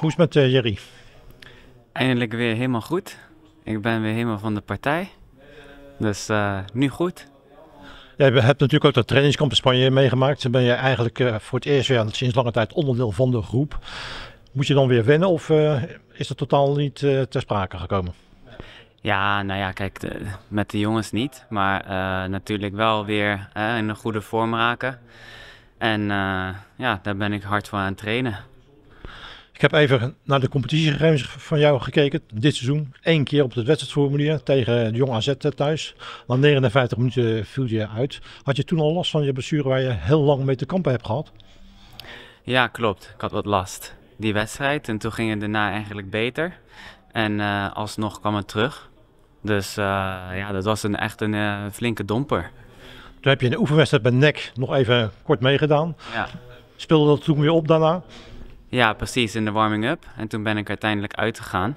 hoe is het met eh, Jerry? Eindelijk weer helemaal goed. Ik ben weer helemaal van de partij. Dus eh, nu goed. Je hebt natuurlijk ook dat trainingskamp in Spanje meegemaakt. Dan ben je eigenlijk eh, voor het eerst weer sinds lange tijd onderdeel van de groep. Moet je dan weer winnen, of is dat totaal niet ter sprake gekomen? Ja, nou ja, kijk, met de jongens niet. Maar natuurlijk wel weer in een goede vorm raken. En ja, daar ben ik hard voor aan het trainen. Ik heb even naar de competitiegegevens van jou gekeken. Dit seizoen Eén keer op het wedstrijdformulier tegen de Jong AZ eh, thuis. Na 59 minuten viel je uit. Had je toen al last van je blessure waar je heel lang mee te kampen hebt gehad? Ja, klopt. Ik had wat last. Die wedstrijd. En toen ging het daarna eigenlijk beter. En uh, alsnog kwam het terug. Dus eh, ja, dat was een, echt een flinke domper. Toen heb je in de oefenwedstrijd bij NEC nog even kort meegedaan. Ja. Speelde dat toen weer op daarna? Ja, precies, in de warming-up. En toen ben ik uiteindelijk uitgegaan.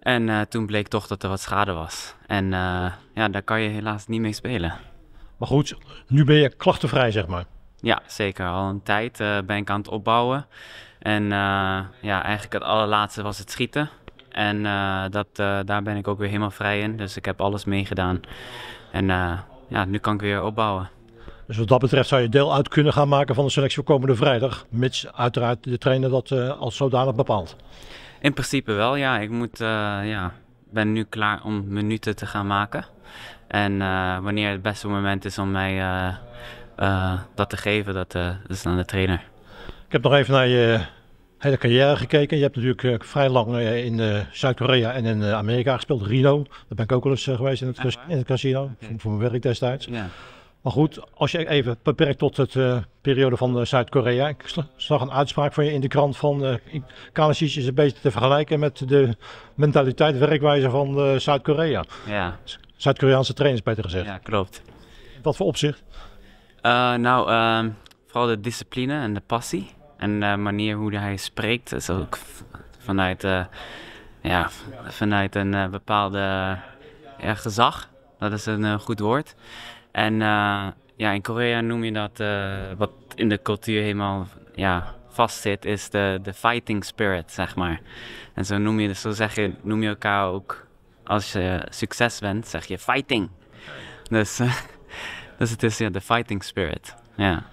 En eh, toen bleek toch dat er wat schade was. En eh, ja, daar kan je helaas niet mee spelen. Maar goed, nu ben je klachtenvrij, zeg maar. Ja, zeker. Al een tijd eh, ben ik aan het opbouwen. En ja, eigenlijk het allerlaatste was het schieten. En dat, daar ben ik ook weer helemaal vrij in. Dus ik heb alles meegedaan. En ja, nu kan ik weer opbouwen. Dus wat dat betreft zou je deel uit kunnen gaan maken van de selectie voor komende vrijdag. Mits uiteraard de trainer dat uh, als zodanig bepaalt. In principe wel, ja. Ik moet, eh, ja, ben nu klaar om minuten te gaan maken. En eh, wanneer het beste moment is om mij dat te geven, dat is aan de trainer. Ik heb nog even naar je hele carrière gekeken. Je hebt natuurlijk vrij lang in Zuid-Korea en in Amerika gespeeld. Rio, daar ben ik ook wel eens geweest in het, in het casino. Voor, voor, mijn werk destijds. Ja. Maar goed, als je even beperkt tot het eh, periode van eh, Zuid-Korea. Ik zag een uitspraak van je in de krant van uh, is een beetje te vergelijken met de mentaliteit, werkwijze van Zuid-Korea. Ja. Zuid-Koreaanse trainers beter gezegd. Ja, klopt. Wat voor opzicht? nou, ehm, vooral de discipline en de passie. En de manier hoe hij spreekt is ook vanuit, ja, vanuit een bepaalde gezag. Dat is een goed woord. En eh, ja, in Korea noem je dat, eh, wat in de cultuur helemaal ja, zit, is de, de fighting spirit, zeg maar. En zo noem je, zo zeg je, noem je elkaar ook, als je succes bent, zeg je fighting. Dus, dus het is ja, de fighting spirit, ja.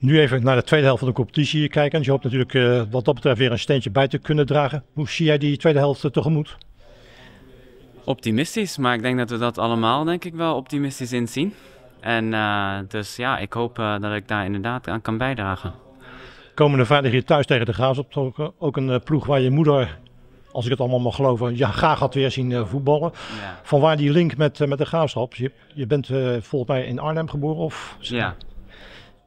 Nu even naar de tweede helft van de competitie kijken. Je hoopt natuurlijk eh, wat dat betreft weer een steentje bij te kunnen dragen. Hoe zie jij die tweede helft tegemoet? optimistisch, maar ik denk dat we dat allemaal denk ik wel optimistisch inzien. En eh, dus ja, ik hoop eh, dat ik daar inderdaad aan kan bijdragen. Komende vrijdag hier thuis tegen de op. ook een eh, ploeg waar je moeder, als ik het allemaal mag geloven, ja, graag had weer zien voetballen. Van waar die link met, met de Graafschap? Je, je bent volgens mij in Arnhem geboren of? Ja.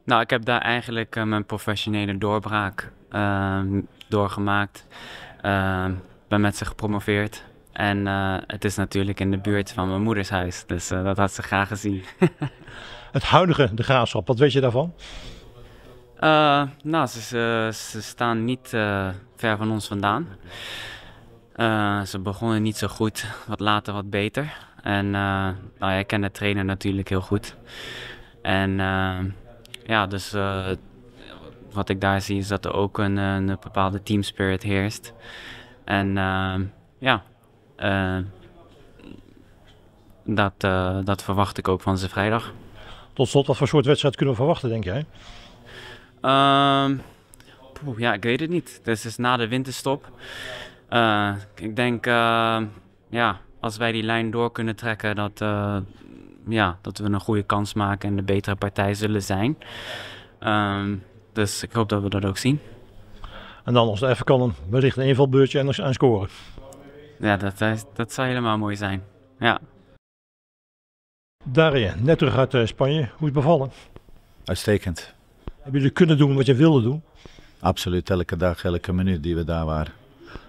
Nou, ik heb daar eigenlijk mijn professionele doorbraak ehm, doorgemaakt. Ehm, ben met ze gepromoveerd en eh, het is natuurlijk in de buurt van mijn moeders huis, dus eh, dat had ze graag gezien. het huidige De Graafschap, wat weet je daarvan? Eh, nou, ze, ze, staan niet ver van ons vandaan. ze begonnen niet zo goed, wat later wat beter. En nou, ja, ik ken de trainer natuurlijk heel goed. En ja, dus wat ik daar zie is dat er ook een, een bepaalde teamspirit heerst. En ja, eh, dat, eh, dat verwacht ik ook van ze vrijdag. Tot slot, wat voor soort wedstrijd kunnen we verwachten, denk jij? Ehm, ja, ik weet het niet. Het is dus na de winterstop. Eh, ik denk, ja, als wij die lijn door kunnen trekken, dat, ja, dat we een goede kans maken en de betere partij zullen zijn. Ehm, dus ik hoop dat we dat ook zien. En dan als het even kan, wellicht een invalbeurtje en, en scoren. Ja, dat, dat zou helemaal mooi zijn. Ja. Daria, net terug uit eh, Spanje. Hoe is het bevallen? Uitstekend. Hebben jullie kunnen doen wat je wilde doen? Absoluut, elke dag, elke minuut die we daar waren.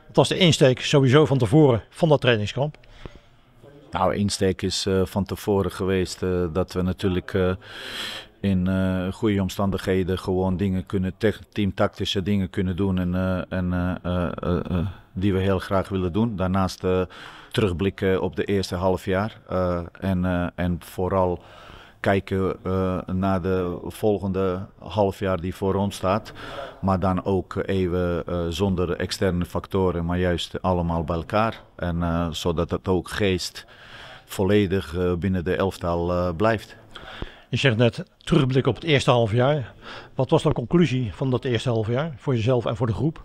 Wat was de insteek sowieso van tevoren van dat trainingskamp? Nou, insteek is eh, van tevoren geweest eh, dat we natuurlijk in goede omstandigheden gewoon dingen kunnen, teamtactische dingen kunnen doen en, en die we heel graag willen doen. Daarnaast eh, terugblikken op de eerste half jaar eh, en, eh, en vooral kijken naar de volgende halfjaar die voor ons staat. Maar dan ook even zonder externe factoren, maar juist allemaal bij elkaar. En zodat het ook geest volledig binnen de elftal blijft. Je zegt net terugblik op het eerste half jaar. Wat was de conclusie van dat eerste half jaar voor jezelf en voor de groep?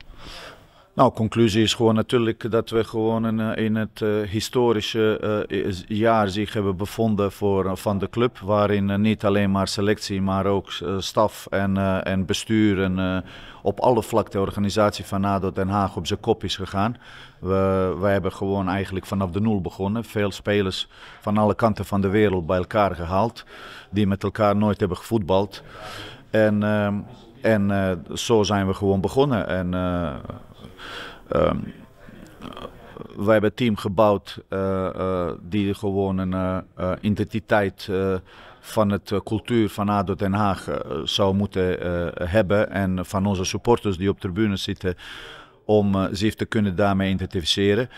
Nou, conclusie is gewoon natuurlijk dat we gewoon in, eh, in het eh, historische eh, jaar zich hebben bevonden voor, van de club. Waarin niet alleen maar selectie, maar ook staf en, en bestuur en op alle vlakken de organisatie van ADO Den Haag op zijn kop is gegaan. We, we hebben gewoon eigenlijk vanaf de nul begonnen. Veel spelers van alle kanten van de wereld bij elkaar gehaald. Die met elkaar nooit hebben gevoetbald. En... Ehm, en zo zijn we gewoon begonnen. En Ehm, we hebben een team gebouwd eh, eh, die gewoon een eh, identiteit van het cultuur van ADO Den Haag zou moeten hebben. En van onze supporters die op tribune zitten om zich te kunnen daarmee identificeren.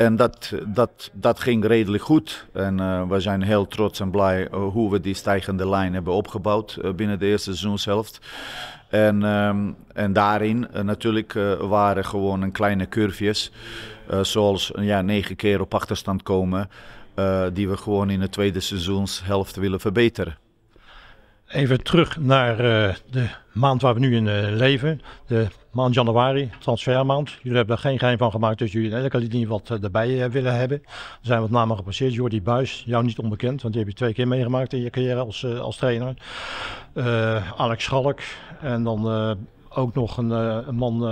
En dat, dat, dat ging redelijk goed. En eh, we zijn heel trots en blij eh, hoe we die stijgende lijn hebben opgebouwd eh, binnen de eerste seizoenshelft. En, ehm, en daarin natuurlijk waren gewoon een kleine curvejes. zoals ja, negen keer op achterstand komen. die we gewoon in de tweede seizoenshelft willen verbeteren. Even terug naar eh, de maand waar we nu in eh, leven, de maand januari, transfermaand. Jullie hebben er geen geheim van gemaakt, dus jullie in elke linie wat eh, erbij willen hebben. Er zijn wat namen gepasseerd. Jordi Buis, jou niet onbekend, want die heb je twee keer meegemaakt in je carrière als, als trainer. Alex Schalk en dan ook nog een, man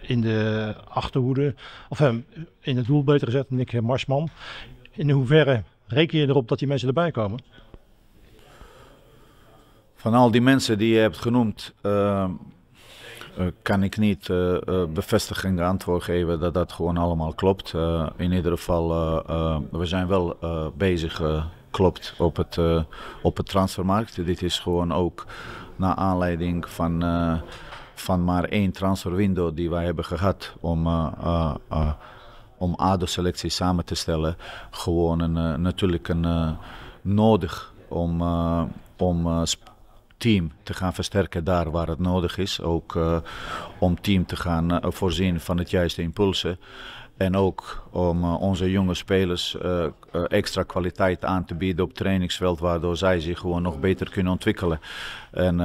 in de achterhoede, of hem in het doel beter gezet, Nick Marsman. In hoeverre reken je erop dat die mensen erbij komen? Van al die mensen die je hebt genoemd, ehm, eh, kan ik niet uh, eh, eh, bevestigend antwoord geven dat dat gewoon allemaal klopt. in ieder geval, we zijn wel bezig, klopt, op het, op het transfermarkt. Dit is gewoon ook naar aanleiding van, van maar één transferwindow die wij hebben gehad om om ADO-selectie samen te stellen, gewoon een, natuurlijk een, uh, nodig om, om team te gaan versterken daar waar het nodig is. Ook uh, om team te gaan eh, voorzien van het juiste impulsen. En ook om eh, onze jonge spelers extra kwaliteit aan te bieden op het trainingsveld, waardoor zij zich gewoon nog beter kunnen ontwikkelen. En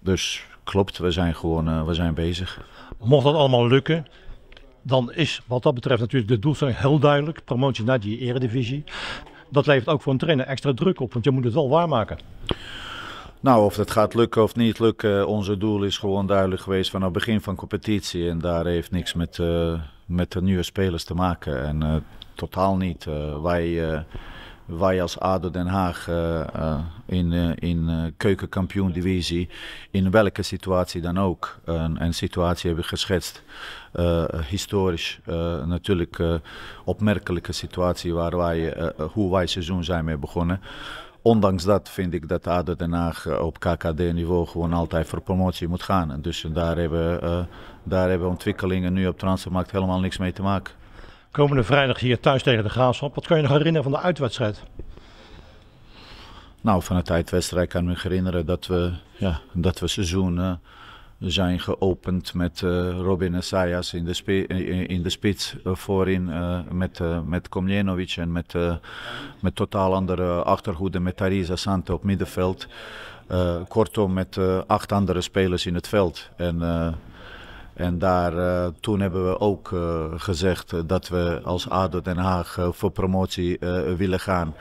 dus klopt, we zijn gewoon we zijn bezig. Mocht dat allemaal lukken, dan is wat dat betreft natuurlijk de doelstelling heel duidelijk: promotie naar die eredivisie. Dat levert ook voor een trainer extra druk op, want je moet het wel waarmaken. Nou, of het gaat lukken of niet lukken, onze doel is gewoon duidelijk geweest vanaf het begin van competitie. En daar heeft niks met, eh, met de nieuwe spelers te maken. En eh, totaal niet. Eh, wij, wij als ADO Den Haag in, in keukenkampioen divisie, in welke situatie dan ook, een, situatie hebben geschetst. historisch natuurlijk uh, opmerkelijke situatie waar wij, hoe wij seizoen zijn mee begonnen ondanks dat vind ik dat ADO Den Haag eh, op KKD-niveau gewoon altijd voor promotie moet gaan. En dus eh, daar hebben, uh, daar hebben ontwikkelingen nu op transfermarkt helemaal niks mee te maken. Komende vrijdag hier thuis tegen de Graafschap. Wat kan je nog herinneren van de uitwedstrijd? Nou, van de uitwedstrijd kan ik me herinneren dat we, ja, dat we seizoen zijn geopend met eh, Robin Esayas in de, eh, in de spits eh, voorin. met, met Komljenovic en met, met totaal andere achterhoede. Met Theresa Sante op middenveld. kortom, met acht andere spelers in het veld. En, en daar, toen hebben we ook gezegd dat we als ADO Den Haag voor promotie willen gaan.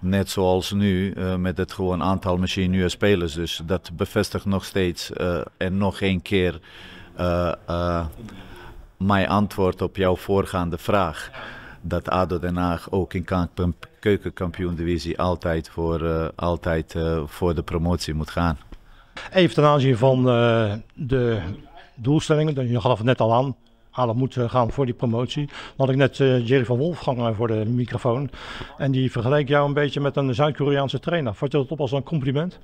Net zoals nu eh, met het gewoon aantal machine nieuwe spelers. Dus dat bevestigt nog steeds eh, en nog één keer eh, mijn antwoord op jouw voorgaande vraag. Dat ADO Den Haag ook in keukenkampioen-divisie altijd, voor, altijd voor de promotie moet gaan. Even ten aanzien van de doelstellingen, je gaf het net al aan, alle moeten gaan voor die promotie. Dan had ik net eh, Jerry van Wolfgang eh, voor de microfoon. En die vergelijkt jou een beetje met een Zuid-Koreaanse trainer. Vat je dat op als een compliment?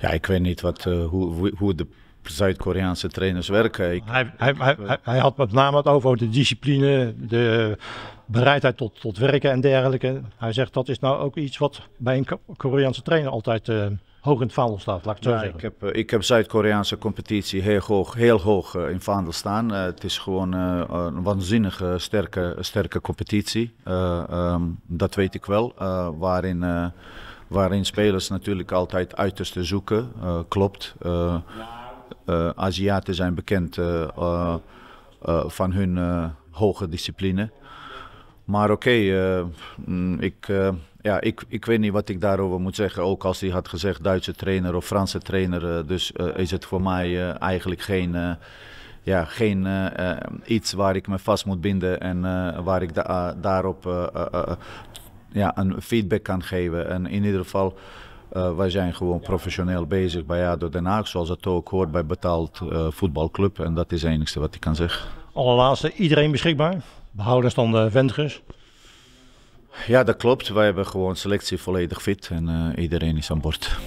Ja, ik weet niet wat, eh, hoe, hoe de Zuid-Koreaanse trainers werken. hij, hij, hij, hij, had met name het over de discipline, de bereidheid tot, tot werken en dergelijke. Hij zegt dat is nou ook iets wat bij een Koreaanse trainer altijd hoog in het vaandel staat, laat ik het zo ja, zeggen. Ik heb, eh, ik heb Zuid-Koreaanse competitie heel hoog, heel hoog eh, in het vaandel staan. Eh, het is gewoon een waanzinnige sterke, sterke competitie. Ehm, dat weet ik wel. waarin, waarin spelers natuurlijk altijd uiterste zoeken. klopt. Aziaten zijn bekend van hun hoge discipline. Maar oké, eh, mm, ik, eh, ja, ik, ik weet niet wat ik daarover moet zeggen. Ook als hij had gezegd Duitse trainer of Franse trainer. Eh, dus is het voor mij eigenlijk geen ja, geen iets waar ik me vast moet binden en waar ik da daarop ja, een feedback kan geven. En in ieder geval, wij zijn gewoon professioneel bezig bij ADO Den Haag, zoals het ook hoort bij betaald voetbalclub. En dat is het enige wat ik kan zeggen. Allerlaatste, iedereen beschikbaar? Behouden stonden Ventgers. Ja, dat klopt. Wij hebben gewoon selectie volledig fit en eh, iedereen is aan boord.